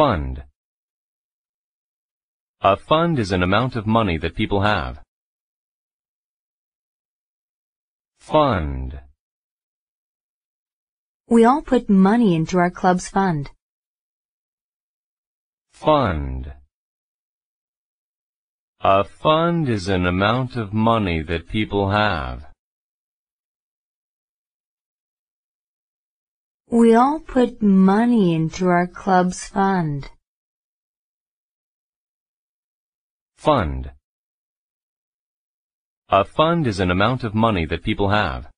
Fund. A fund is an amount of money that people have. Fund. We all put money into our club's fund. Fund. A fund is an amount of money that people have. We all put money into our club's fund. Fund A fund is an amount of money that people have.